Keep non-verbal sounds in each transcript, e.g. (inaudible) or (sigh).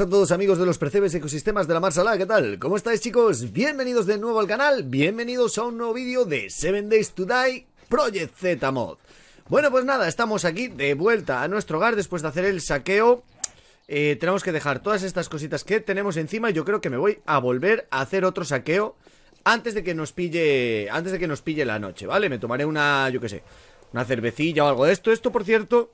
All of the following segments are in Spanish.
a todos amigos de los percebes ecosistemas de la Marsala, ¿qué tal? ¿Cómo estáis chicos? Bienvenidos de nuevo al canal, bienvenidos a un nuevo vídeo de 7 Days to Die Project Z Mod Bueno pues nada, estamos aquí de vuelta a nuestro hogar después de hacer el saqueo eh, Tenemos que dejar todas estas cositas que tenemos encima Yo creo que me voy a volver a hacer otro saqueo antes de que nos pille antes de que nos pille la noche, ¿vale? Me tomaré una, yo qué sé, una cervecilla o algo de esto Esto por cierto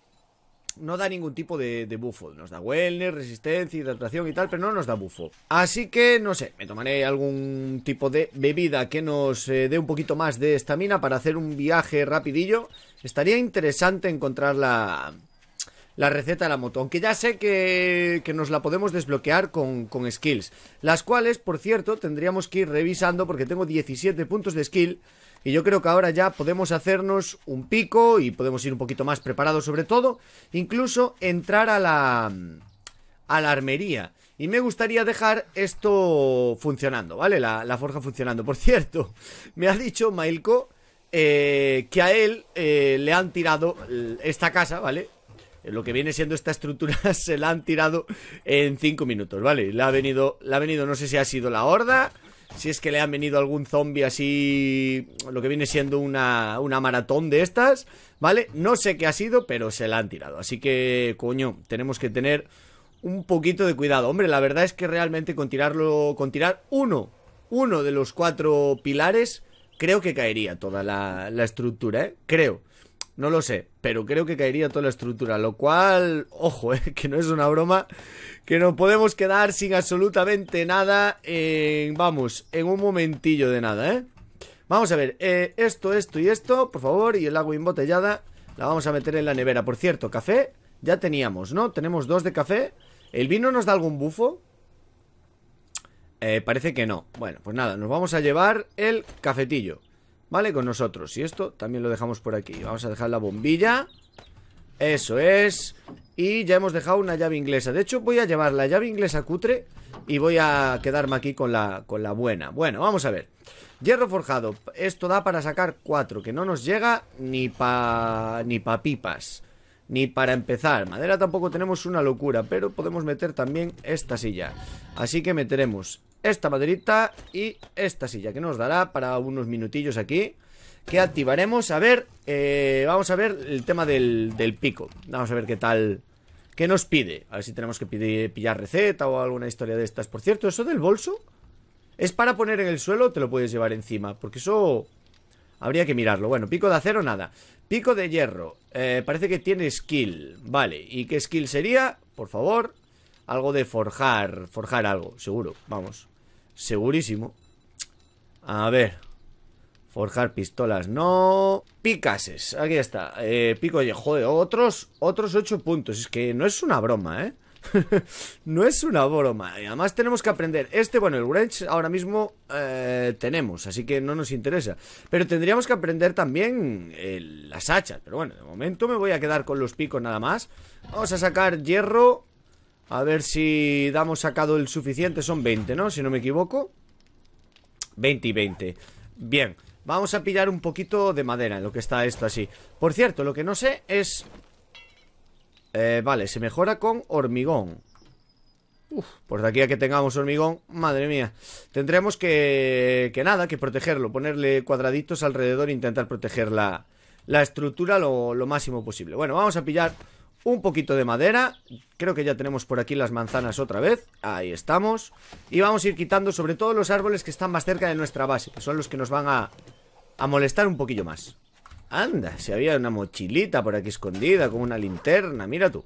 no da ningún tipo de, de Nos da wellness, resistencia, hidratación y tal, pero no nos da buffo Así que, no sé, me tomaré algún tipo de bebida que nos eh, dé un poquito más de estamina para hacer un viaje rapidillo. Estaría interesante encontrar la, receta de la moto. Aunque ya sé que, que nos la podemos desbloquear con, con skills. Las cuales, por cierto, tendríamos que ir revisando porque tengo 17 puntos de skill y yo creo que ahora ya podemos hacernos un pico y podemos ir un poquito más preparados sobre todo. Incluso entrar a la, a la armería. Y me gustaría dejar esto funcionando, ¿vale? La, forja funcionando. Por (laughs) cierto, me ha dicho Mailco eh, que a él eh, le han tirado esta casa, ¿vale? Eh, lo que viene siendo esta estructura (laughs) se la han tirado en 5 minutos, ¿vale? Le ha venido, le ha venido, no sé si ha sido la horda si es que le han venido algún zombie así, lo que viene siendo una, una maratón de estas, ¿vale? No sé qué ha sido, pero se la han tirado. Así que, coño, tenemos que tener un poquito de cuidado. Hombre, la verdad es que realmente con tirarlo, con tirar uno, uno de los cuatro pilares, creo que caería toda la, la estructura, ¿eh? Creo. No lo sé, pero creo que caería toda la estructura, lo cual, ojo, (laughs) eh, que no es una broma, que nos podemos quedar sin absolutamente nada vamos, en un momentillo de nada, ¿eh? Vamos a ver, eh, esto, esto y esto, por favor, y el agua embotellada la vamos a meter en la nevera. Por cierto, café ya teníamos, ¿no? Tenemos dos de café. ¿El vino nos da algún bufo? Eh, parece que no. Bueno, pues nada, nos vamos a llevar el cafetillo. ¿Vale? Con nosotros Y esto también lo dejamos por aquí Vamos a dejar la bombilla Eso es Y ya hemos dejado una llave inglesa De hecho voy a llevar la llave inglesa cutre Y voy a quedarme aquí con la, con la buena Bueno, vamos a ver Hierro forjado Esto da para sacar cuatro Que no nos llega ni pa, ni pa pipas ni para empezar. Madera tampoco tenemos una locura, pero podemos meter también esta silla. Así que meteremos esta maderita y esta silla que nos dará para unos minutillos aquí que activaremos. A ver, eh, vamos a ver el tema del, del, pico. Vamos a ver qué tal, qué nos pide. A ver si tenemos que pillar receta o alguna historia de estas. Por cierto, eso del bolso es para poner en el suelo te lo puedes llevar encima. Porque eso habría que mirarlo. Bueno, pico de acero, nada. Pico de hierro. Eh, parece que tiene skill. Vale, ¿y qué skill sería? Por favor algo de forjar, forjar algo, seguro, vamos. Segurísimo. A ver. Forjar pistolas, no. Picases, aquí está. Eh, pico, oye, joder, otros, otros ocho puntos. Es que no es una broma, ¿eh? (laughs) no es una broma. Y Además tenemos que aprender. Este, bueno, el wrench ahora mismo eh, tenemos, así que no nos interesa. Pero tendríamos que aprender también eh, las hachas. Pero bueno, de momento me voy a quedar con los picos nada más. Vamos a sacar hierro a ver si damos sacado el suficiente Son 20, ¿no? Si no me equivoco 20 y 20 Bien, vamos a pillar un poquito de madera En lo que está esto así Por cierto, lo que no sé es eh, Vale, se mejora con hormigón Uf, por pues de aquí a que tengamos hormigón, madre mía Tendremos que, que nada, que protegerlo Ponerle cuadraditos alrededor e intentar proteger la, la estructura lo máximo posible Bueno, vamos a pillar un poquito de madera. Creo que ya tenemos por aquí las manzanas otra vez. Ahí estamos. Y vamos a ir quitando sobre todo los árboles que están más cerca de nuestra base, que son los que nos van a, molestar un poquillo más. Anda, si había una mochilita por aquí escondida con una linterna. Mira tú.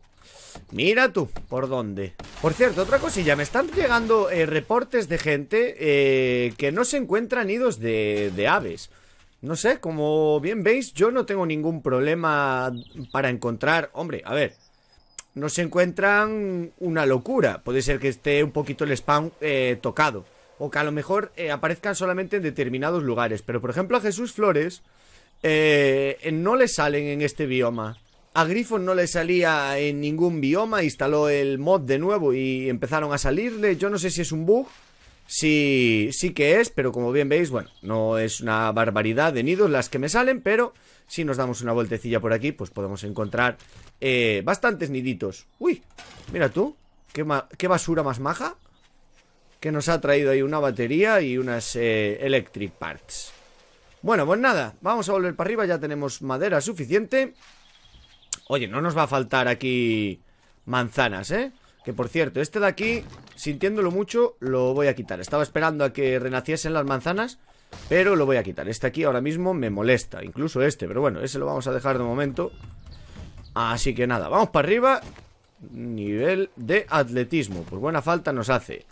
Mira tú, ¿por dónde? Por cierto, otra cosilla, me están llegando eh, reportes de gente eh, que no se encuentran nidos de, de aves no sé, como bien veis, yo no tengo ningún problema para encontrar... Hombre, a ver, no se encuentran una locura. Puede ser que esté un poquito el spam eh, tocado. O que a lo mejor eh, aparezcan solamente en determinados lugares. Pero, por ejemplo, a Jesús Flores eh, no le salen en este bioma. A Griffon no le salía en ningún bioma. Instaló el mod de nuevo y empezaron a salirle. Yo no sé si es un bug Sí, sí que es, pero como bien veis, bueno, no es una barbaridad de nidos las que me salen, pero si nos damos una vueltecilla por aquí, pues podemos encontrar eh, bastantes niditos. Uy, mira tú, qué, basura más maja que nos ha traído ahí una batería y unas eh, electric parts. Bueno, pues nada, vamos a volver para arriba, ya tenemos madera suficiente. Oye, no nos va a faltar aquí manzanas, ¿eh? Que por cierto, este de aquí, sintiéndolo mucho, lo voy a quitar Estaba esperando a que renaciesen las manzanas Pero lo voy a quitar Este aquí ahora mismo me molesta, incluso este Pero bueno, ese lo vamos a dejar de momento Así que nada, vamos para arriba Nivel de atletismo Pues buena falta nos hace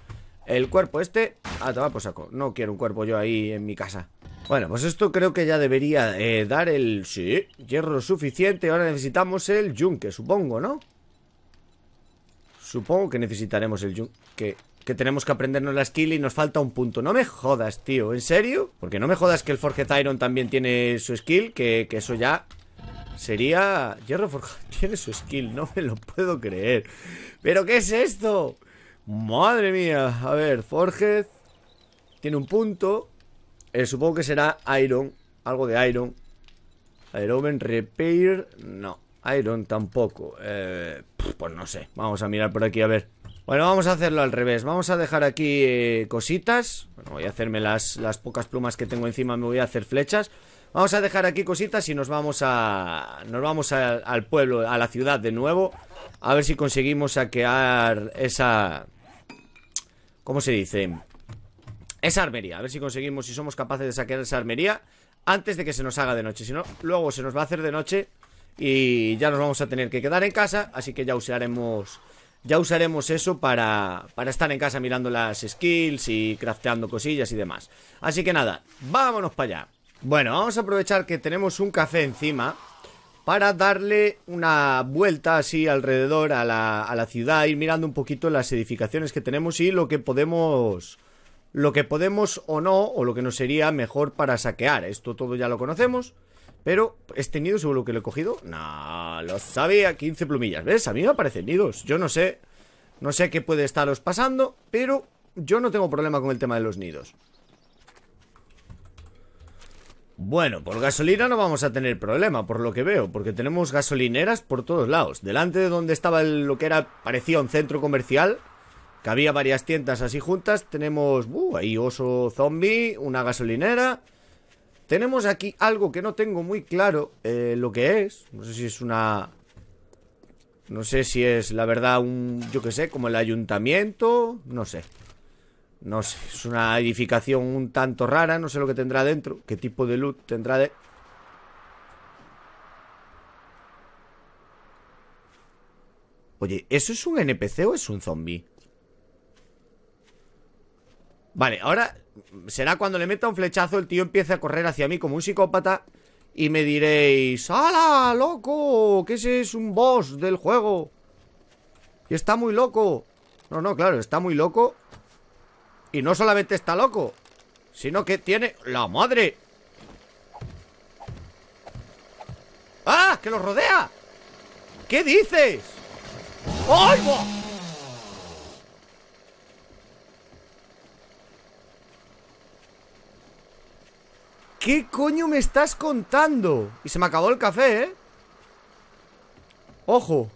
El cuerpo este, a va saco No quiero un cuerpo yo ahí en mi casa bueno, pues esto creo que ya debería eh, dar el... Sí, hierro suficiente Ahora necesitamos el yunque, supongo, ¿no? Supongo que necesitaremos el que, tenemos que aprendernos la skill y nos falta un punto No me jodas, tío, ¿en serio? Porque no me jodas que el Forge Iron también tiene su skill Que, eso ya sería... Hierro Forjado (laughs) tiene su skill, no me lo puedo creer ¿Pero qué es esto? Madre mía, a ver, Forge Tiene un punto eh, Supongo que será Iron Algo de Iron Iron Repair, no Iron tampoco. Eh, pues no sé. Vamos a mirar por aquí a ver. Bueno, vamos a hacerlo al revés. Vamos a dejar aquí eh, cositas. Bueno, voy a hacerme las, las pocas plumas que tengo encima. Me voy a hacer flechas. Vamos a dejar aquí cositas y nos vamos a. Nos vamos al pueblo, a la ciudad de nuevo. A ver si conseguimos saquear esa. ¿Cómo se dice? Esa armería. A ver si conseguimos, si somos capaces de saquear esa armería. Antes de que se nos haga de noche. Si no, luego se nos va a hacer de noche y ya nos vamos a tener que quedar en casa, así que ya usaremos ya usaremos eso para, estar en casa mirando las skills y crafteando cosillas y demás. Así que nada, vámonos para allá. Bueno, vamos a aprovechar que tenemos un café encima para darle una vuelta así alrededor a la, a la ciudad, ir mirando un poquito las edificaciones que tenemos y lo que podemos lo que podemos o no, o lo que nos sería mejor para saquear. Esto todo ya lo conocemos. Pero, ¿este nido seguro que lo he cogido? No, lo sabía, 15 plumillas ¿Ves? A mí me aparecen nidos, yo no sé No sé qué puede estaros pasando Pero yo no tengo problema con el tema de los nidos bueno, por gasolina no vamos a tener problema, por lo que veo, porque tenemos gasolineras por todos lados. Delante de donde estaba lo que era, parecía un centro comercial, que había varias tiendas así juntas, tenemos, uh, ahí oso zombie, una gasolinera, tenemos aquí algo que no tengo muy claro eh, lo que es. No sé si es una... No sé si es, la verdad, un... Yo qué sé, como el ayuntamiento. No sé. No sé. Es una edificación un tanto rara. No sé lo que tendrá dentro. ¿Qué tipo de luz tendrá de... Oye, ¿eso es un NPC o es un zombie? Vale, ahora será cuando le meta un flechazo el tío empiece a correr hacia mí como un psicópata y me diréis, ¡Hala, loco! Que ese es un boss del juego. Y está muy loco. No, no, claro, está muy loco. Y no solamente está loco, sino que tiene... ¡La madre! ¡Ah! ¡Que lo rodea! ¿Qué dices? ¡Ay, ¿Qué coño me estás contando? Y se me acabó el café, ¿eh? Ojo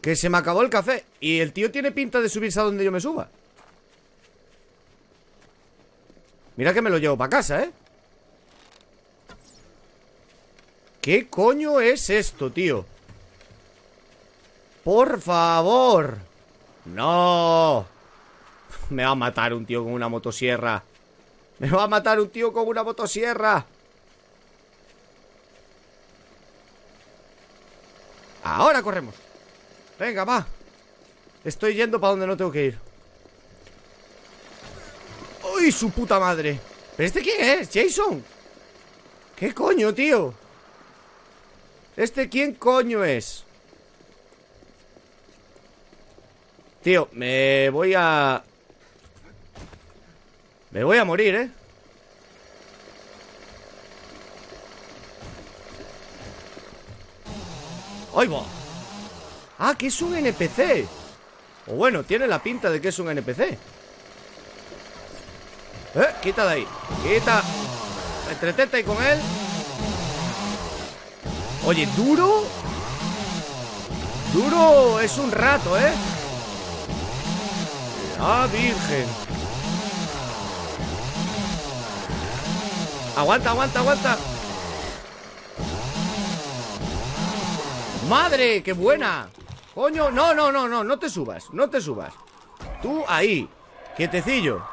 Que se me acabó el café Y el tío tiene pinta de subirse a donde yo me suba Mira que me lo llevo para casa, ¿eh? ¿Qué coño es esto, tío? ¡Por favor! ¡No! (laughs) Me va a matar un tío con una motosierra me va a matar un tío con una motosierra. Ahora corremos. Venga, va. Estoy yendo para donde no tengo que ir. ¡Uy, su puta madre! ¿Pero este quién es? ¿Jason? ¿Qué coño, tío? ¿Este quién coño es? Tío, me voy a... Me voy a morir, ¿eh? ¡Ay, va! ¡Ah, que es un NPC! O bueno, tiene la pinta de que es un NPC ¡Eh! Quita de ahí Quita Entretete ahí con él Oye, ¿duro? Duro es un rato, ¿eh? ¡Ah, virgen Aguanta, aguanta, aguanta. ¡Madre! ¡Qué buena! ¡Coño! No, no, no, no, no te subas, no te subas. Tú ahí, quietecillo.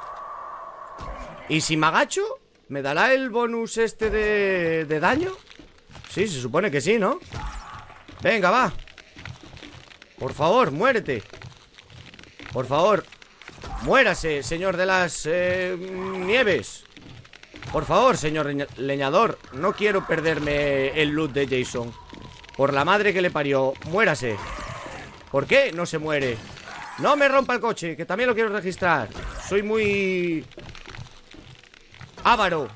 ¿Y si me agacho? ¿Me dará el bonus este de, de daño? Sí, se supone que sí, ¿no? Venga, va. Por favor, muérete. Por favor, muérase, señor de las eh, mm, nieves. Por favor, señor leñador No quiero perderme el loot de Jason Por la madre que le parió Muérase ¿Por qué no se muere? No me rompa el coche, que también lo quiero registrar Soy muy... Ávaro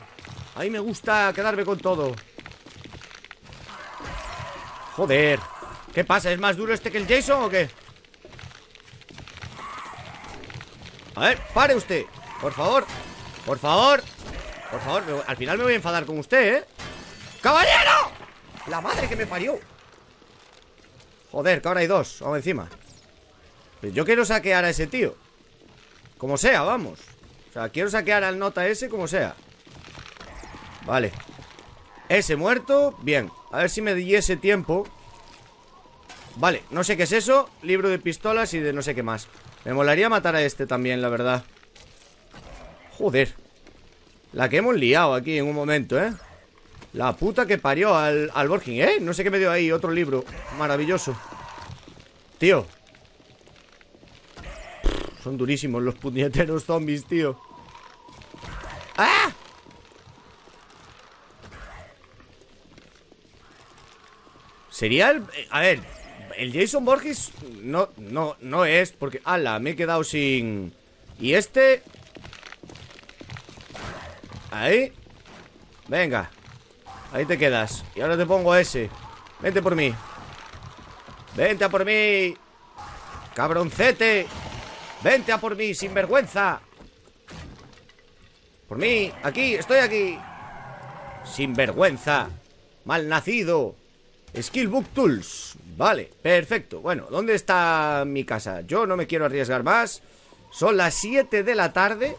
A mí me gusta quedarme con todo Joder ¿Qué pasa? ¿Es más duro este que el Jason o qué? A ver, pare usted Por favor Por favor por favor, al final me voy a enfadar con usted, ¿eh? ¡Caballero! ¡La madre que me parió! Joder, que ahora hay dos Vamos encima Yo quiero saquear a ese tío Como sea, vamos O sea, quiero saquear al nota ese como sea Vale Ese muerto, bien A ver si me diese tiempo Vale, no sé qué es eso Libro de pistolas y de no sé qué más Me molaría matar a este también, la verdad Joder la que hemos liado aquí en un momento, ¿eh? La puta que parió al, al ¿eh? No sé qué me dio ahí, otro libro Maravilloso Tío Son durísimos los puñeteros zombies, tío ¡Ah! Sería el... A ver El Jason Borges No, no, no es Porque... ¡Hala! me he quedado sin... Y este... Ahí Venga Ahí te quedas Y ahora te pongo ese Vente por mí Vente a por mí Cabroncete Vente a por mí, sinvergüenza Por mí, aquí, estoy aquí Sinvergüenza Malnacido Skillbook Tools Vale, perfecto Bueno, ¿dónde está mi casa? Yo no me quiero arriesgar más Son las 7 de la tarde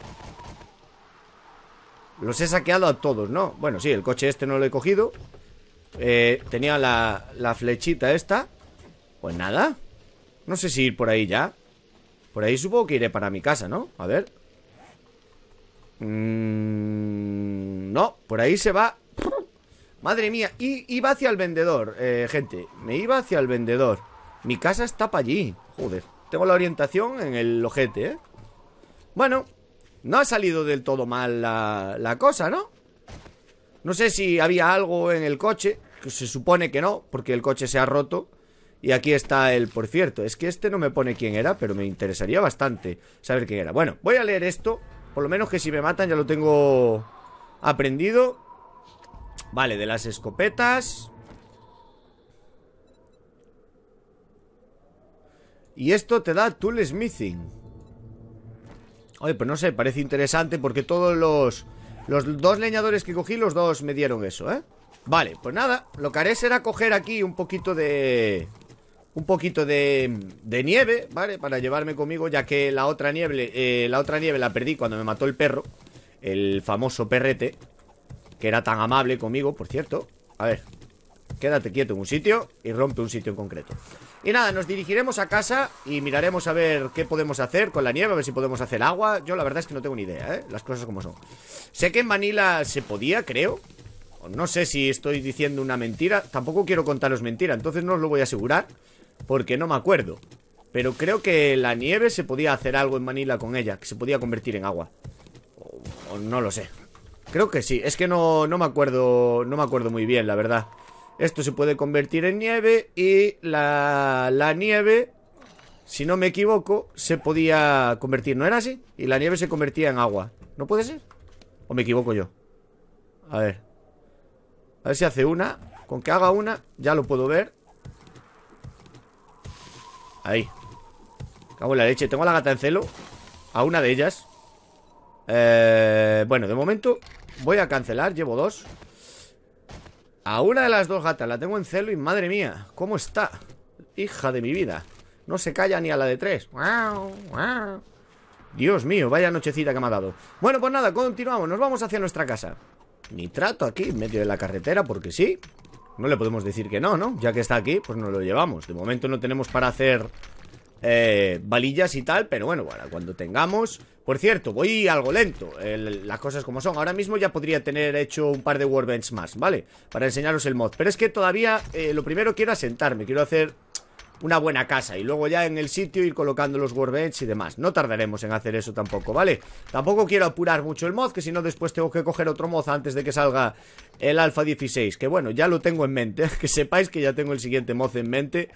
los he saqueado a todos, ¿no? Bueno, sí, el coche este no lo he cogido eh, Tenía la, la flechita esta Pues nada No sé si ir por ahí ya Por ahí supongo que iré para mi casa, ¿no? A ver mm, No, por ahí se va Madre mía, y iba hacia el vendedor, eh, gente Me iba hacia el vendedor Mi casa está para allí Joder, tengo la orientación en el ojete, ¿eh? Bueno, no ha salido del todo mal la, cosa, ¿no? No sé si había algo en el coche, que se supone que no, porque el coche se ha roto. Y aquí está el por cierto. Es que este no me pone quién era, pero me interesaría bastante saber quién era. Bueno, voy a leer esto. Por lo menos que si me matan ya lo tengo aprendido. Vale, de las escopetas. Y esto te da tool smithing. Oye, pues no sé, parece interesante porque todos los... Los dos leñadores que cogí, los dos me dieron eso, ¿eh? Vale, pues nada, lo que haré será coger aquí un poquito de... Un poquito de, de nieve, ¿vale? Para llevarme conmigo, ya que la otra nieve, eh, la otra nieve la perdí cuando me mató el perro El famoso perrete Que era tan amable conmigo, por cierto A ver, quédate quieto en un sitio y rompe un sitio en concreto. Y nada, nos dirigiremos a casa y miraremos a ver qué podemos hacer con la nieve, a ver si podemos hacer agua. Yo la verdad es que no tengo ni idea, ¿eh? Las cosas como son. Sé que en Manila se podía, creo. No sé si estoy diciendo una mentira. Tampoco quiero contaros mentira, entonces no os lo voy a asegurar porque no me acuerdo. Pero creo que la nieve se podía hacer algo en Manila con ella, que se podía convertir en agua. O, no lo sé. Creo que sí, es que no, no me acuerdo, no me acuerdo muy bien, la verdad. Esto se puede convertir en nieve y la, la nieve, si no me equivoco, se podía convertir. ¿No era así? Y la nieve se convertía en agua. ¿No puede ser? ¿O me equivoco yo? A ver. A ver si hace una. Con que haga una, ya lo puedo ver. Ahí. Cago en la leche. Tengo la gata en celo. A una de ellas. Eh, bueno, de momento voy a cancelar. Llevo dos. A una de las dos gatas la tengo en celo y madre mía, ¿cómo está? Hija de mi vida. No se calla ni a la de tres. Dios mío, vaya nochecita que me ha dado. Bueno, pues nada, continuamos. Nos vamos hacia nuestra casa. trato aquí, en medio de la carretera, porque sí. No le podemos decir que no, ¿no? Ya que está aquí, pues nos lo llevamos. De momento no tenemos para hacer eh, valillas y tal, pero bueno, cuando tengamos... Por cierto, voy algo lento, las cosas como son. Ahora mismo ya podría tener hecho un par de workbench más, ¿vale? Para enseñaros el mod. Pero es que todavía eh, lo primero quiero asentarme, quiero hacer una buena casa y luego ya en el sitio ir colocando los workbench y demás. No tardaremos en hacer eso tampoco, ¿vale? Tampoco quiero apurar mucho el mod, que si no después tengo que coger otro mod antes de que salga el alfa 16, que bueno, ya lo tengo en mente, (laughs) que sepáis que ya tengo el siguiente mod en mente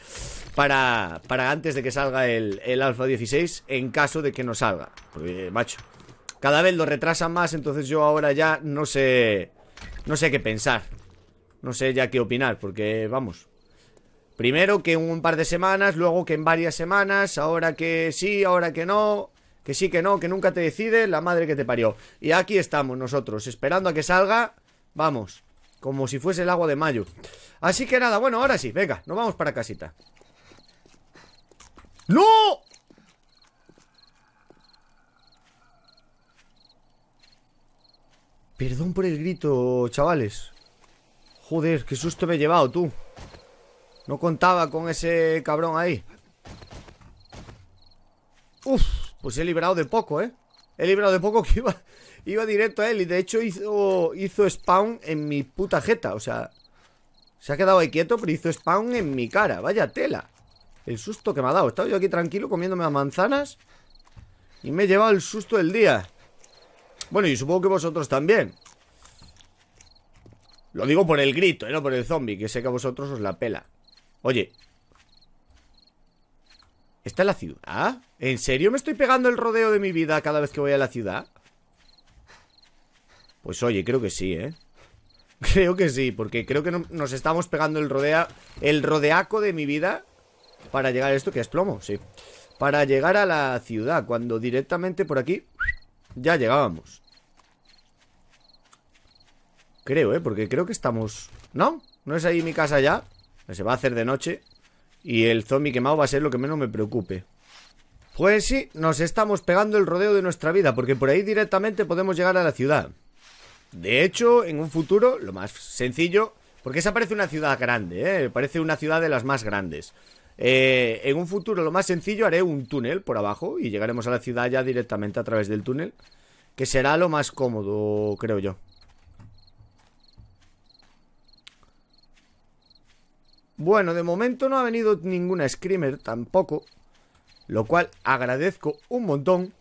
para, para antes de que salga el, el alfa 16 en caso de que no salga. Porque, macho, cada vez lo retrasan más, entonces yo ahora ya no sé, no sé qué pensar. No sé ya qué opinar, porque vamos, Primero que un par de semanas, luego que en varias semanas, ahora que sí, ahora que no, que sí, que no, que nunca te decide la madre que te parió. Y aquí estamos nosotros, esperando a que salga, vamos, como si fuese el agua de mayo. Así que nada, bueno, ahora sí, venga, nos vamos para casita. ¡No! Perdón por el grito, chavales. Joder, qué susto me he llevado, tú. No contaba con ese cabrón ahí Uf, pues he librado de poco, ¿eh? He librado de poco que iba, iba directo a él Y de hecho hizo, hizo spawn en mi puta jeta O sea, se ha quedado ahí quieto Pero hizo spawn en mi cara, vaya tela El susto que me ha dado Estaba yo aquí tranquilo comiéndome las manzanas Y me he llevado el susto del día Bueno, y supongo que vosotros también Lo digo por el grito, ¿eh? no por el zombie Que sé que a vosotros os la pela Oye. está es la ciudad? ¿En serio me estoy pegando el rodeo de mi vida cada vez que voy a la ciudad? Pues oye, creo que sí, ¿eh? (laughs) Creo que sí, porque creo que nos estamos pegando el rodea, el rodeaco de mi vida para llegar a esto, que es plomo, sí. Para llegar a la ciudad, cuando directamente por aquí ya llegábamos. Creo, ¿eh? Porque creo que estamos... ¿No? ¿No es ahí mi casa ya? Se va a hacer de noche y el zombie quemado va a ser lo que menos me preocupe. Pues sí, nos estamos pegando el rodeo de nuestra vida, porque por ahí directamente podemos llegar a la ciudad. De hecho, en un futuro, lo más sencillo, porque esa parece una ciudad grande, ¿eh? parece una ciudad de las más grandes. Eh, en un futuro, lo más sencillo, haré un túnel por abajo y llegaremos a la ciudad ya directamente a través del túnel, que será lo más cómodo, creo yo. Bueno, de momento no ha venido ninguna screamer tampoco. Lo cual agradezco un montón.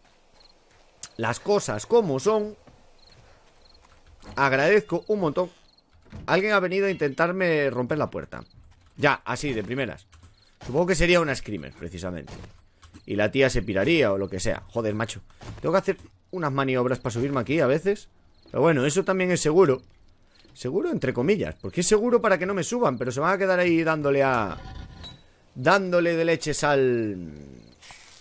Las cosas como son. Agradezco un montón. Alguien ha venido a intentarme romper la puerta. Ya, así, de primeras. Supongo que sería una screamer, precisamente. Y la tía se piraría o lo que sea. Joder, macho. Tengo que hacer unas maniobras para subirme aquí a veces. Pero bueno, eso también es seguro. Seguro entre comillas, porque es seguro para que no me suban, pero se van a quedar ahí dándole a... Dándole de leches al...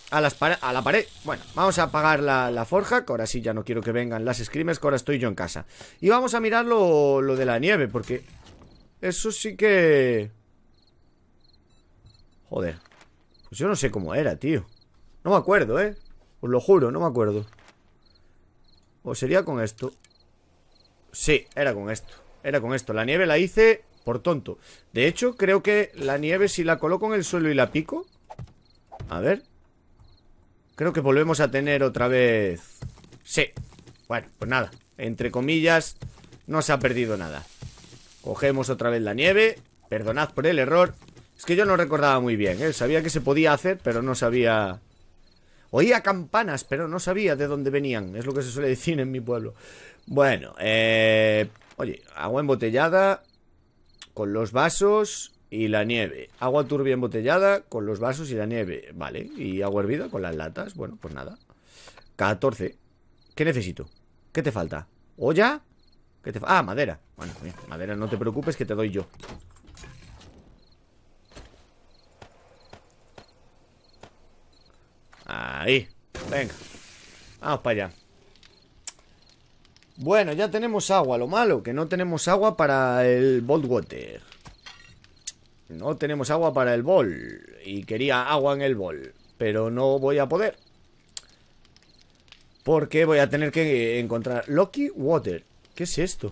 A, las a la pared. Bueno, vamos a apagar la, forja, que ahora sí ya no quiero que vengan las screamers, que ahora estoy yo en casa. Y vamos a mirar lo, lo de la nieve, porque... Eso sí que... Joder. Pues yo no sé cómo era, tío. No me acuerdo, ¿eh? Os lo juro, no me acuerdo. O sería con esto. Sí, era con esto. Era con esto. La nieve la hice por tonto. De hecho, creo que la nieve, si la coloco en el suelo y la pico... A ver. Creo que volvemos a tener otra vez... Sí. Bueno, pues nada. Entre comillas, no se ha perdido nada. Cogemos otra vez la nieve. Perdonad por el error. Es que yo no recordaba muy bien, ¿eh? Sabía que se podía hacer, pero no sabía... Oía campanas, pero no sabía de dónde venían. Es lo que se suele (laughs) decir en mi pueblo. Bueno, eh... Oye, agua embotellada con los vasos y la nieve. Agua turbia embotellada con los vasos y la nieve. Vale. Y agua hervida con las latas. Bueno, pues nada. 14. ¿Qué necesito? ¿Qué te falta? ¿Olla? ¿Qué te ah, madera. Bueno, madera, no te preocupes que te doy yo. Ahí. Venga. Vamos para allá. Bueno, ya tenemos agua. Lo malo, que no tenemos agua para el Bolt Water. No tenemos agua para el bol. Y quería agua en el bol. Pero no voy a poder. Porque voy a tener que encontrar Loki Water. ¿Qué es esto?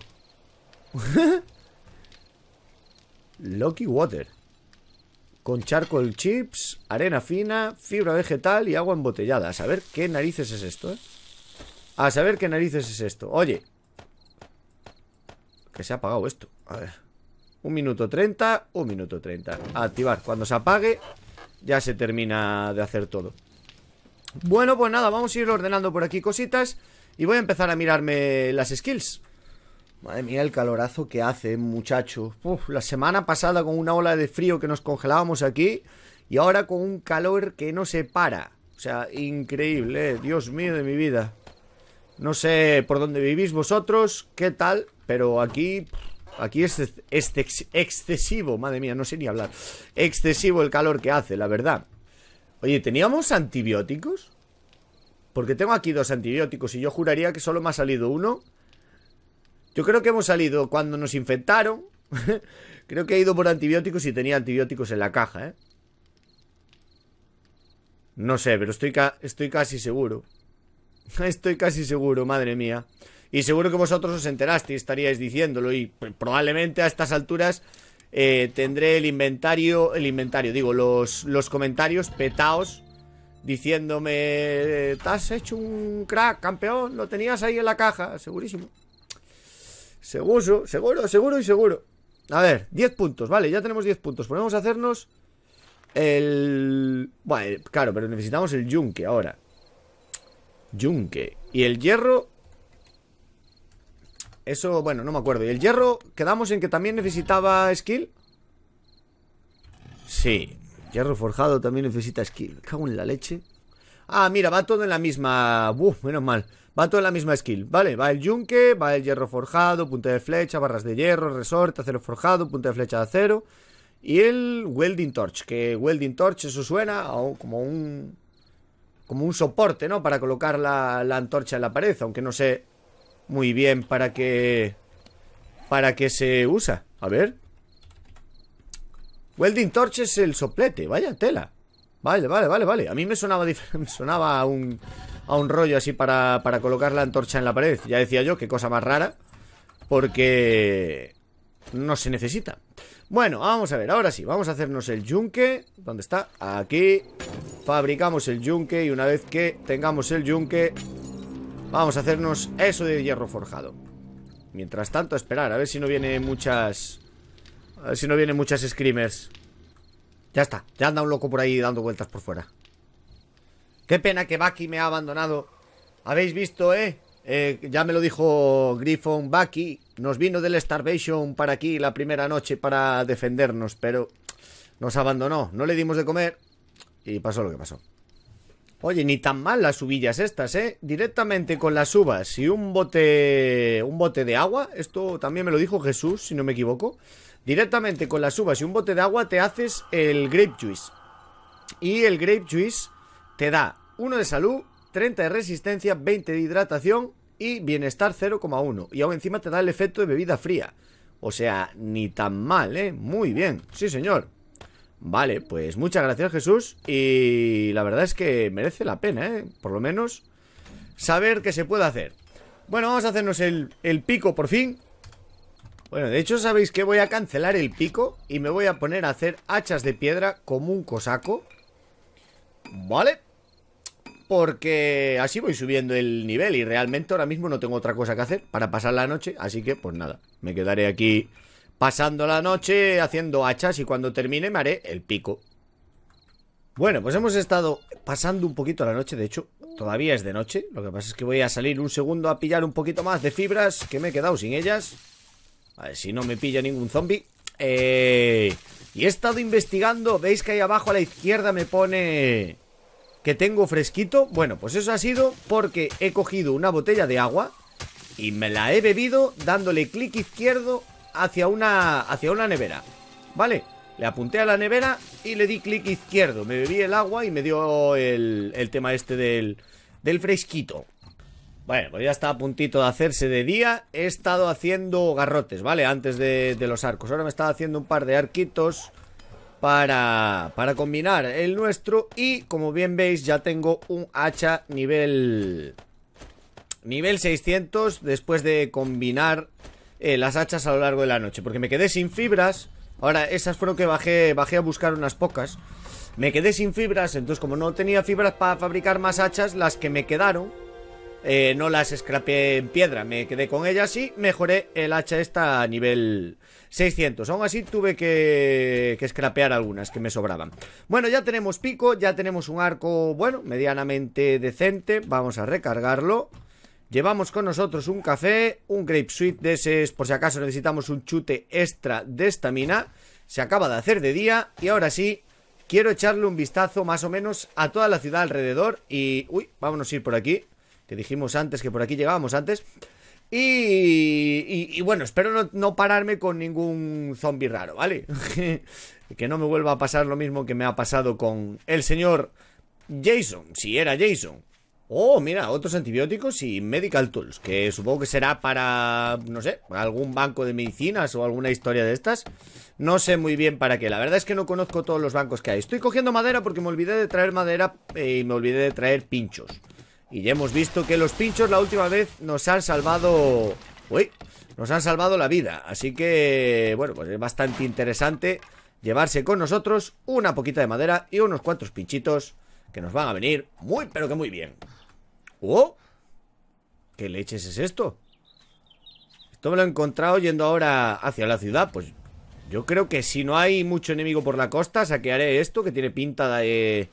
Loki (laughs) Water. Con charcoal chips, arena fina, fibra vegetal y agua embotellada. A saber qué narices es esto, eh? A saber qué narices es esto Oye Que se ha apagado esto A ver Un minuto treinta Un minuto treinta Activar Cuando se apague Ya se termina de hacer todo Bueno, pues nada Vamos a ir ordenando por aquí cositas Y voy a empezar a mirarme las skills Madre mía, el calorazo que hace, muchachos. la semana pasada con una ola de frío que nos congelábamos aquí y ahora con un calor que no se para. O sea, increíble, eh. Dios mío de mi vida. No sé por dónde vivís vosotros, qué tal, pero aquí... Aquí es, excesivo, madre mía, no sé ni hablar. Excesivo el calor que hace, la verdad. Oye, ¿teníamos antibióticos? Porque tengo aquí dos antibióticos y yo juraría que solo me ha salido uno. Yo creo que hemos salido cuando nos infectaron. (laughs) creo que he ido por antibióticos y tenía antibióticos en la caja, ¿eh? No sé, pero estoy casi seguro. (laughs) Estoy casi seguro, madre mía. Y seguro que vosotros os enterasteis, estaríais diciéndolo y pues, probablemente a estas alturas eh, tendré el inventario, el inventario, digo, los, los comentarios petaos diciéndome, te has hecho un crack, campeón, lo tenías ahí en la caja, segurísimo. Seguro, seguro, seguro y seguro. A ver, 10 puntos, vale, ya tenemos 10 puntos. Podemos hacernos el... Bueno, claro, pero necesitamos el yunque ahora. Yunque. Y el hierro... Eso, bueno, no me acuerdo. ¿Y el hierro? ¿Quedamos en que también necesitaba skill? Sí. Hierro forjado también necesita skill. Cago en la leche. Ah, mira, va todo en la misma... Uf, menos mal. Va todo en la misma skill. Vale, va el yunque, va el hierro forjado, punta de flecha, barras de hierro, resorte, acero forjado, punta de flecha de acero. Y el welding torch, que welding torch eso suena como un como un soporte, ¿no? Para colocar la, antorcha en la pared, aunque no sé muy bien para qué para qué se usa. A ver. Welding torch es el soplete, vaya tela. Vale, vale, vale, vale. A mí me sonaba (laughs) sonaba a un a un rollo así para para colocar la antorcha en la pared. Ya decía yo, qué cosa más rara porque no se necesita. Bueno, vamos a ver, ahora sí, vamos a hacernos el yunque ¿Dónde está? Aquí Fabricamos el yunque y una vez que tengamos el yunque Vamos a hacernos eso de hierro forjado Mientras tanto, esperar, a ver si no vienen muchas... A ver si no vienen muchas screamers Ya está, ya anda un loco por ahí dando vueltas por fuera Qué pena que Bucky me ha abandonado Habéis visto, ¿eh? eh ya me lo dijo Griffon Bucky nos vino del Starvation para aquí la primera noche para defendernos, pero nos abandonó. No le dimos de comer y pasó lo que pasó. Oye, ni tan mal las uvillas estas, ¿eh? Directamente con las uvas y un bote, un bote de agua. Esto también me lo dijo Jesús, si no me equivoco. Directamente con las uvas y un bote de agua te haces el grape juice. Y el grape juice te da uno de salud, 30 de resistencia, 20 de hidratación y bienestar 0,1. Y aún encima te da el efecto de bebida fría. O sea, ni tan mal, ¿eh? Muy bien, sí señor. Vale, pues muchas gracias Jesús y la verdad es que merece la pena, ¿eh? Por lo menos saber que se puede hacer. Bueno, vamos a hacernos el, el pico por fin. Bueno, de hecho, ¿sabéis que voy a cancelar el pico? Y me voy a poner a hacer hachas de piedra como un cosaco. Vale porque así voy subiendo el nivel y realmente ahora mismo no tengo otra cosa que hacer para pasar la noche, así que pues nada, me quedaré aquí pasando la noche haciendo hachas y cuando termine me haré el pico. Bueno, pues hemos estado pasando un poquito la noche, de hecho, todavía es de noche, lo que pasa es que voy a salir un segundo a pillar un poquito más de fibras, que me he quedado sin ellas. A ver si no me pilla ningún zombie. Eh, y he estado investigando, veis que ahí abajo a la izquierda me pone que tengo fresquito. Bueno, pues eso ha sido porque he cogido una botella de agua y me la he bebido dándole clic izquierdo hacia una, hacia una nevera. ¿Vale? Le apunté a la nevera y le di clic izquierdo. Me bebí el agua y me dio el, tema este del, fresquito. Bueno, pues ya está a puntito de hacerse de día. He estado haciendo garrotes, ¿vale? Antes de, de los arcos. Ahora me estaba haciendo un par de arquitos para, para combinar el nuestro Y como bien veis ya tengo un hacha nivel, nivel 600 después de combinar eh, las hachas a lo largo de la noche Porque me quedé sin fibras Ahora esas fueron que bajé, bajé a buscar unas pocas Me quedé sin fibras, entonces como no tenía fibras para fabricar más hachas Las que me quedaron eh, no las escrapeé en piedra, me quedé con ellas y mejoré el hacha esta a nivel 600. Aún así tuve que, que escrapear algunas que me sobraban. Bueno, ya tenemos pico, ya tenemos un arco, bueno, medianamente decente. Vamos a recargarlo. Llevamos con nosotros un café, un grape suite de ese, por si acaso necesitamos un chute extra de mina. Se acaba de hacer de día y ahora sí, quiero echarle un vistazo más o menos a toda la ciudad alrededor y... Uy, vámonos a ir por aquí que dijimos antes, que por aquí llegábamos antes. Y, y, bueno, espero no, pararme con ningún zombie raro, ¿vale? (laughs) que no me vuelva a pasar lo mismo que me ha pasado con el señor Jason, si era Jason. Oh, mira, otros antibióticos y medical tools, que supongo que será para, no sé, algún banco de medicinas o alguna historia de estas. No sé muy bien para qué, la verdad es que no conozco todos los bancos que hay. Estoy cogiendo madera porque me olvidé de traer madera eh, y me olvidé de traer pinchos. Y ya hemos visto que los pinchos la última vez nos han salvado... Uy, nos han salvado la vida. Así que, bueno, pues es bastante interesante llevarse con nosotros una poquita de madera y unos cuantos pinchitos que nos van a venir muy, pero que muy bien. ¡Oh! ¿Qué leches es esto? Esto me lo he encontrado yendo ahora hacia la ciudad. Pues yo creo que si no hay mucho enemigo por la costa, saquearé esto que tiene pinta de...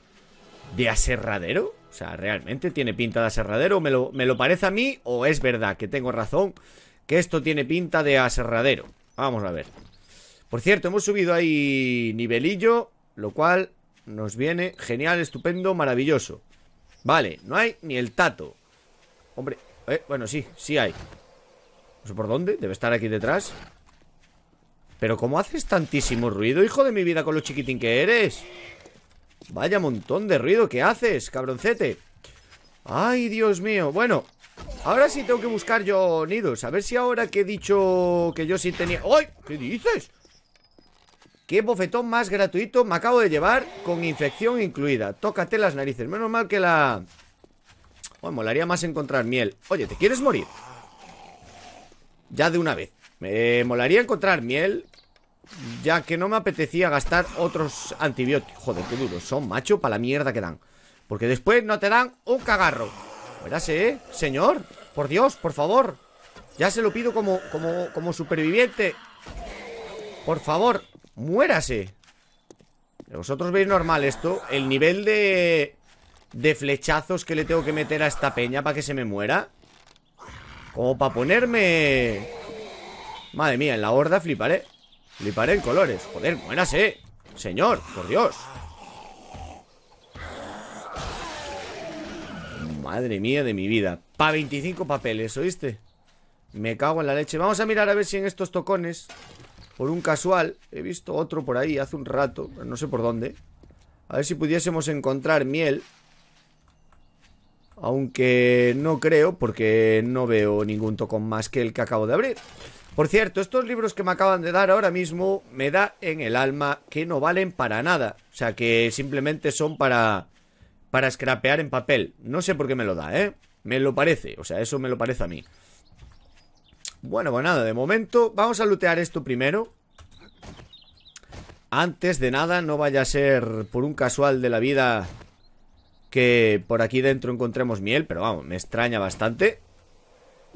de aserradero. O sea, ¿realmente tiene pinta de aserradero? ¿Me lo, parece a mí o es verdad que tengo razón que esto tiene pinta de aserradero? Vamos a ver. Por cierto, hemos subido ahí nivelillo, lo cual nos viene genial, estupendo, maravilloso. Vale, no hay ni el tato. Hombre, eh, bueno, sí, sí hay. No sé por dónde, debe estar aquí detrás. Pero ¿cómo haces tantísimo ruido, hijo de mi vida, con lo chiquitín que eres? Vaya montón de ruido que haces, cabroncete Ay, Dios mío Bueno, ahora sí tengo que buscar yo nidos A ver si ahora que he dicho que yo sí tenía... ¡Ay! ¿Qué dices? ¿Qué bofetón más gratuito me acabo de llevar con infección incluida? Tócate las narices. Menos mal que la... Bueno, molaría más encontrar miel. Oye, ¿te quieres morir? Ya de una vez. Me molaría encontrar miel ya que no me apetecía gastar otros antibióticos Joder, qué duros son, macho, para la mierda que dan Porque después no te dan un cagarro muérase eh, señor Por Dios, por favor Ya se lo pido como, como, como superviviente Por favor, muérase Vosotros veis normal esto El nivel de... De flechazos que le tengo que meter a esta peña Para que se me muera Como para ponerme... Madre mía, en la horda fliparé paré en colores. Joder, buenas, eh. Señor, por Dios. Madre mía de mi vida. Pa' 25 papeles, ¿oíste? Me cago en la leche. Vamos a mirar a ver si en estos tocones, por un casual, he visto otro por ahí hace un rato, no sé por dónde. A ver si pudiésemos encontrar miel. Aunque no creo, porque no veo ningún tocón más que el que acabo de abrir. Por cierto, estos libros que me acaban de dar ahora mismo me da en el alma que no valen para nada. O sea, que simplemente son para para scrapear en papel. No sé por qué me lo da, ¿eh? Me lo parece, o sea, eso me lo parece a mí. Bueno, pues nada, de momento vamos a lootear esto primero. Antes de nada, no vaya a ser por un casual de la vida que por aquí dentro encontremos miel, pero vamos, me extraña bastante.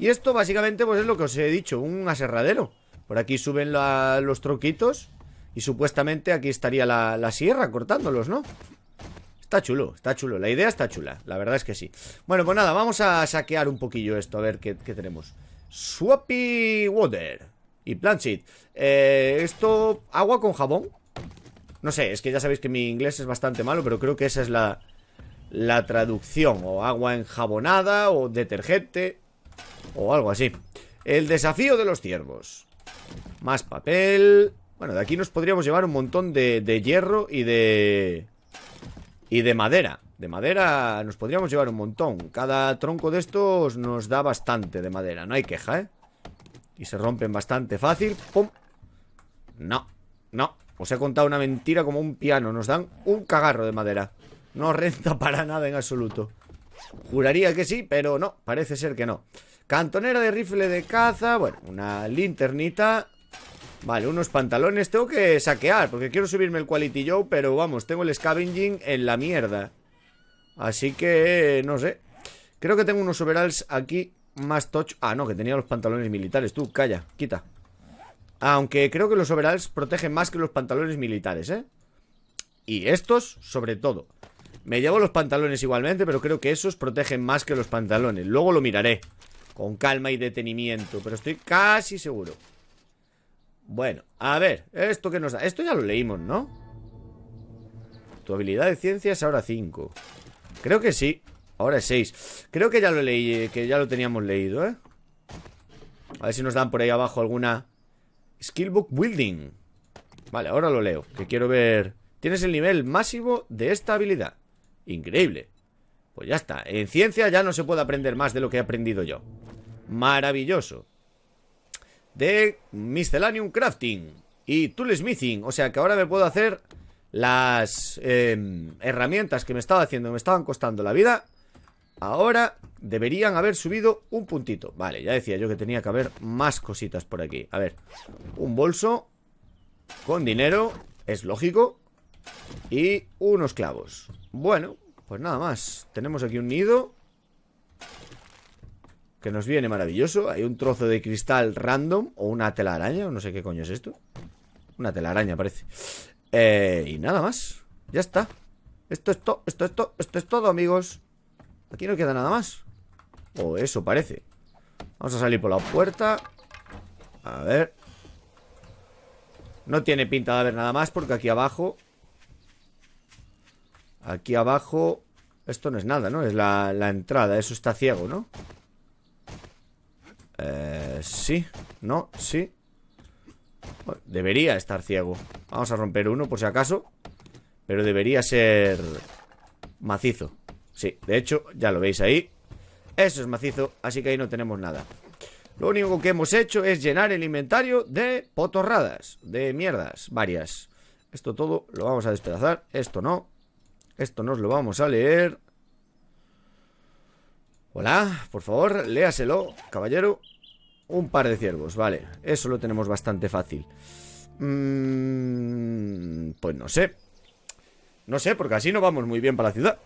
Y esto básicamente pues es lo que os he dicho, un aserradero. Por aquí suben los troquitos y supuestamente aquí estaría la, sierra cortándolos, ¿no? Está chulo, está chulo. La idea está chula, la verdad es que sí. Bueno, pues nada, vamos a saquear un poquillo esto, a ver qué, tenemos. Swappy Water y Planchit. Eh, esto, agua con jabón. No sé, es que ya sabéis que mi inglés es bastante malo, pero creo que esa es la, la traducción. O agua enjabonada o detergente. O algo así El desafío de los ciervos Más papel Bueno, de aquí nos podríamos llevar un montón de, hierro y de... Y de madera De madera nos podríamos llevar un montón Cada tronco de estos nos da bastante de madera No hay queja, ¿eh? Y se rompen bastante fácil ¡Pum! No, no Os he contado una mentira como un piano Nos dan un cagarro de madera No renta (laughs) para nada en absoluto Juraría que sí, pero no, parece ser que no Cantonera de rifle de caza Bueno, una linternita Vale, unos pantalones Tengo que saquear porque quiero subirme el Quality Joe Pero vamos, tengo el Scavenging en la mierda Así que, no sé Creo que tengo unos overalls aquí más touch Ah, no, que tenía los pantalones militares Tú, calla, quita Aunque creo que los overalls protegen más que los pantalones militares, ¿eh? Y estos, sobre todo Me llevo los pantalones igualmente Pero creo que esos protegen más que los pantalones Luego lo miraré con calma y detenimiento Pero estoy casi seguro Bueno, a ver ¿Esto qué nos da? Esto ya lo leímos, ¿no? Tu habilidad de ciencia es ahora 5 Creo que sí Ahora es 6 Creo que ya lo leí eh, Que ya lo teníamos leído, ¿eh? A ver si nos dan por ahí abajo alguna Skillbook Building Vale, ahora lo leo Que quiero ver Tienes el nivel máximo de esta habilidad Increíble pues ya está, en ciencia ya no se puede aprender más de lo que he aprendido yo Maravilloso De Miscellaneum Crafting y tool smithing, O sea que ahora me puedo hacer las em, herramientas que me estaba haciendo, me estaban costando la vida Ahora deberían haber subido un puntito Vale, ya decía yo que tenía que haber más cositas por aquí A ver, un bolso con dinero, es lógico Y unos clavos Bueno, pues nada más Tenemos aquí un nido Que nos viene maravilloso Hay un trozo de cristal random O una telaraña, no sé qué coño es esto Una telaraña parece eh, Y nada más, ya está Esto es todo, esto es todo, esto es todo amigos Aquí no queda nada más O eso parece Vamos a salir por la puerta A ver No tiene pinta de haber nada más Porque aquí abajo Aquí abajo... Esto no es nada, ¿no? Es la, entrada. Eso está ciego, ¿no? Eh, sí. No, sí. debería estar ciego. Vamos a romper uno por si acaso. Pero debería ser macizo. Sí, de hecho, ya lo veis ahí. Eso es macizo, así que ahí no tenemos nada. Lo único que hemos hecho es llenar el inventario de potorradas, de mierdas varias. Esto todo lo vamos a despedazar, esto no. Esto nos lo vamos a leer. Hola, por favor, léaselo, caballero. Un par de ciervos, vale. Eso lo tenemos bastante fácil. Mm, pues no sé. No sé, porque así no vamos muy bien para la ciudad.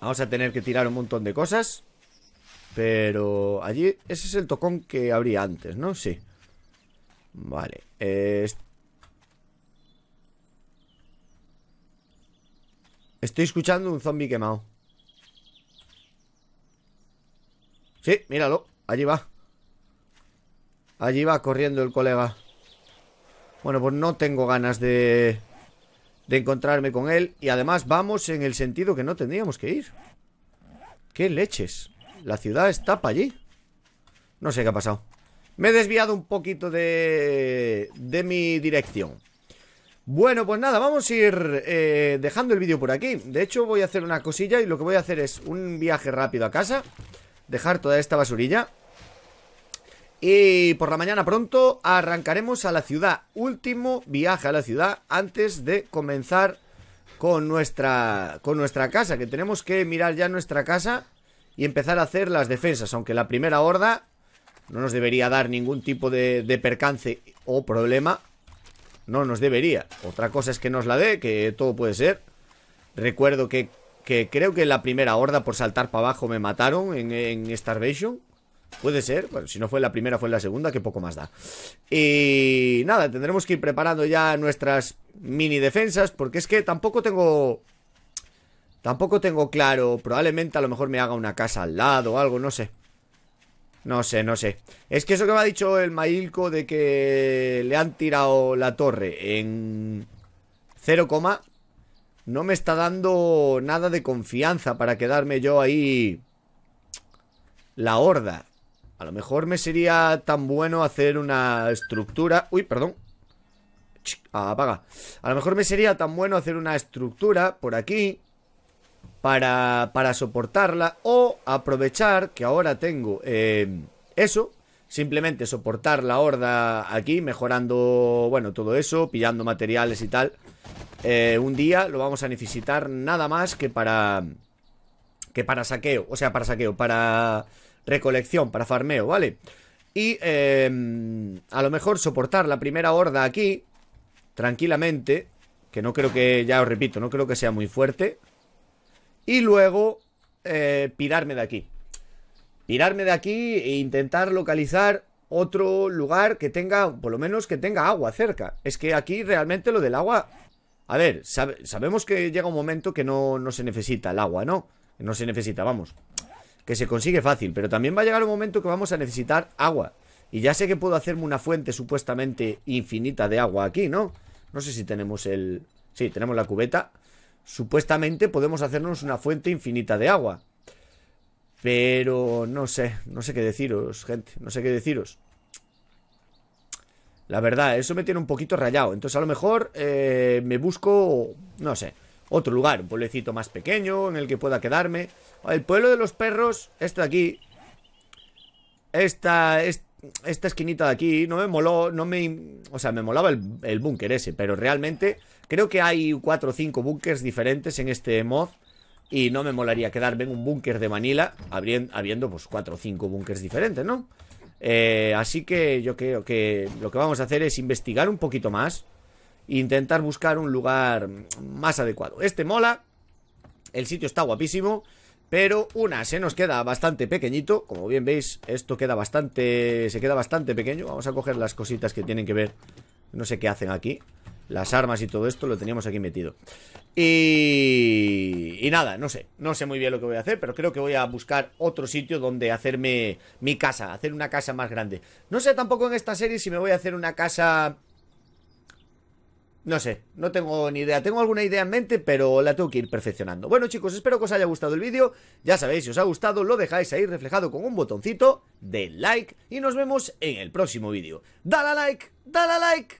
Vamos a tener que tirar un montón de cosas. Pero allí... Ese es el tocón que habría antes, ¿no? Sí. Vale. esto... Eh, Estoy escuchando un zombie quemado. Sí, míralo. Allí va. Allí va corriendo el colega. Bueno, pues no tengo ganas de... De encontrarme con él. Y además vamos en el sentido que no tendríamos que ir. ¡Qué leches! La ciudad está para allí. No sé qué ha pasado. Me he desviado un poquito de... De mi dirección. Bueno, pues nada, vamos a ir eh, dejando el vídeo por aquí. De hecho, voy a hacer una cosilla y lo que voy a hacer es un viaje rápido a casa. Dejar toda esta basurilla. Y por la mañana pronto arrancaremos a la ciudad. Último viaje a la ciudad antes de comenzar con nuestra, con nuestra casa. Que tenemos que mirar ya nuestra casa y empezar a hacer las defensas. Aunque la primera horda no nos debería dar ningún tipo de percance o problema no nos debería. Otra cosa es que nos la dé, que todo puede ser. Recuerdo que, creo que la primera horda por saltar para abajo me mataron en, en Starvation. Puede ser, bueno, si no fue la primera, fue la segunda, que poco más da. Y nada, tendremos que ir preparando ya nuestras mini defensas, porque es que tampoco tengo... Tampoco tengo claro, probablemente a lo mejor me haga una casa al lado o algo, no sé. No sé, no sé. Es que eso que me ha dicho el Mailco de que le han tirado la torre en 0, no me está dando nada de confianza para quedarme yo ahí la horda. A lo mejor me sería tan bueno hacer una estructura... Uy, perdón. apaga. A lo mejor me sería tan bueno hacer una estructura por aquí para, soportarla o aprovechar que ahora tengo eh, eso, simplemente soportar la horda aquí, mejorando, bueno, todo eso, pillando materiales y tal. Eh, un día lo vamos a necesitar nada más que para... Que para saqueo, o sea, para saqueo, para recolección, para farmeo, ¿vale? Y eh, a lo mejor soportar la primera horda aquí, tranquilamente, que no creo que, ya os repito, no creo que sea muy fuerte y luego eh, pirarme de aquí. Pirarme de aquí e intentar localizar otro lugar que tenga, por lo menos que tenga agua cerca. Es que aquí realmente lo del agua... A ver, sabemos que llega un momento que no, no se necesita el agua, ¿no? No se necesita, vamos. Que se consigue fácil, pero también va a llegar un momento que vamos a necesitar agua. Y ya sé que puedo hacerme una fuente supuestamente infinita de agua aquí, ¿no? No sé si tenemos el... Sí, tenemos la cubeta. Supuestamente podemos hacernos una fuente infinita de agua. Pero no sé, no sé qué deciros, gente, no sé qué deciros. La verdad, eso me tiene un poquito rayado. Entonces a lo mejor eh, me busco, no sé, otro lugar, un pueblecito más pequeño en el que pueda quedarme. El pueblo de los perros, esto de aquí, esta, este esta esquinita de aquí no me moló, no me... O sea, me molaba el, búnker ese, pero realmente creo que hay 4 o 5 búnkers diferentes en este mod y no me molaría quedarme en un búnker de Manila habiendo pues 4 o 5 búnkers diferentes, ¿no? Eh, así que yo creo que lo que vamos a hacer es investigar un poquito más e intentar buscar un lugar más adecuado. Este mola, el sitio está guapísimo pero una se nos queda bastante pequeñito Como bien veis, esto queda bastante Se queda bastante pequeño Vamos a coger las cositas que tienen que ver No sé qué hacen aquí Las armas y todo esto lo teníamos aquí metido Y... Y nada, no sé No sé muy bien lo que voy a hacer Pero creo que voy a buscar otro sitio donde hacerme mi casa Hacer una casa más grande No sé tampoco en esta serie si me voy a hacer una casa no sé, no tengo ni idea. Tengo alguna idea en mente, pero la tengo que ir perfeccionando. Bueno, chicos, espero que os haya gustado el vídeo. Ya sabéis, si os ha gustado, lo dejáis ahí reflejado con un botoncito de like. Y nos vemos en el próximo vídeo. ¡Dale a like! ¡Dale a like!